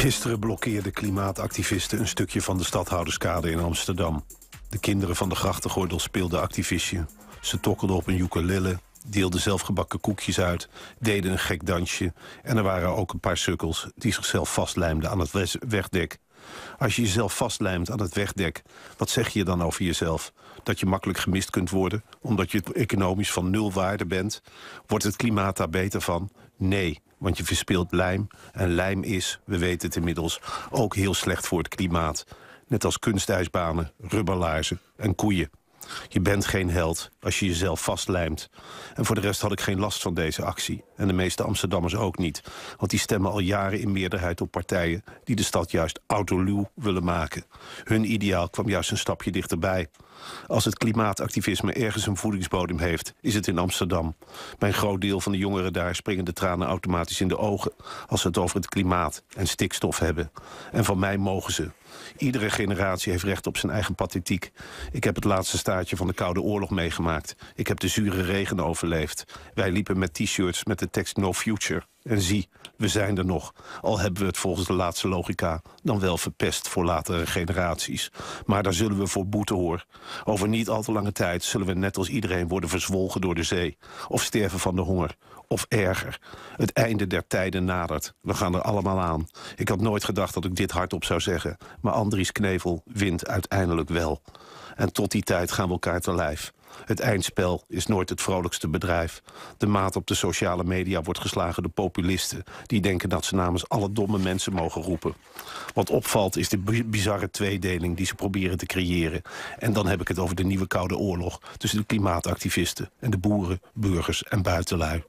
Gisteren blokkeerden klimaatactivisten een stukje van de stadhouderskade in Amsterdam. De kinderen van de grachtengordel speelden activistje. Ze tokkelden op een ukulele, deelden zelfgebakken koekjes uit... deden een gek dansje en er waren ook een paar sukkels... die zichzelf vastlijmden aan het wegdek. Als je jezelf vastlijmt aan het wegdek, wat zeg je dan over jezelf? Dat je makkelijk gemist kunt worden, omdat je economisch van nul waarde bent? Wordt het klimaat daar beter van? Nee, want je verspeelt lijm. En lijm is, we weten het inmiddels, ook heel slecht voor het klimaat. Net als kunstijsbanen, rubberlaarzen en koeien. Je bent geen held als je jezelf vastlijmt. En voor de rest had ik geen last van deze actie. En de meeste Amsterdammers ook niet. Want die stemmen al jaren in meerderheid op partijen... die de stad juist autoluw willen maken. Hun ideaal kwam juist een stapje dichterbij. Als het klimaatactivisme ergens een voedingsbodem heeft, is het in Amsterdam. Bij een groot deel van de jongeren daar springen de tranen automatisch in de ogen als ze het over het klimaat en stikstof hebben. En van mij mogen ze. Iedere generatie heeft recht op zijn eigen pathetiek. Ik heb het laatste staartje van de Koude Oorlog meegemaakt. Ik heb de zure regen overleefd. Wij liepen met t-shirts met de tekst No Future. En zie, we zijn er nog. Al hebben we het volgens de laatste logica dan wel verpest voor latere generaties. Maar daar zullen we voor boeten hoor. Over niet al te lange tijd zullen we net als iedereen worden verzwolgen door de zee. Of sterven van de honger. Of erger. Het einde der tijden nadert. We gaan er allemaal aan. Ik had nooit gedacht dat ik dit hardop zou zeggen. Maar Andries Knevel wint uiteindelijk wel. En tot die tijd gaan we elkaar te lijf. Het eindspel is nooit het vrolijkste bedrijf. De maat op de sociale media wordt geslagen door populisten... die denken dat ze namens alle domme mensen mogen roepen. Wat opvalt is de bizarre tweedeling die ze proberen te creëren. En dan heb ik het over de nieuwe Koude Oorlog... tussen de klimaatactivisten en de boeren, burgers en buitenlui.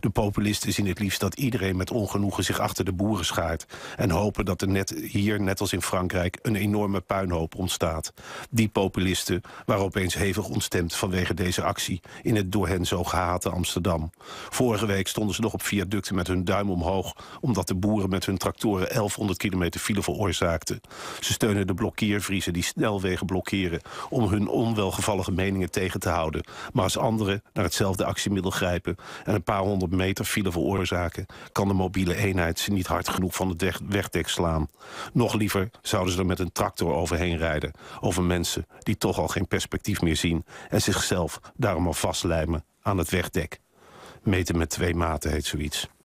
De populisten zien het liefst dat iedereen met ongenoegen zich achter de boeren schaart... en hopen dat er net hier, net als in Frankrijk, een enorme puinhoop ontstaat. Die populisten waren opeens hevig ontstemd vanwege deze actie... in het door hen zo gehate Amsterdam. Vorige week stonden ze nog op viaducten met hun duim omhoog... omdat de boeren met hun tractoren 1100 kilometer file veroorzaakten. Ze steunen de blokkeervriezen die snelwegen blokkeren... om hun onwelgevallige meningen tegen te houden. Maar als anderen naar hetzelfde actiemiddel grijpen... en een paar paar honderd meter file veroorzaken... kan de mobiele eenheid ze niet hard genoeg van het wegdek slaan. Nog liever zouden ze er met een tractor overheen rijden... over mensen die toch al geen perspectief meer zien... en zichzelf daarom al vastlijmen aan het wegdek. Meten met twee maten heet zoiets.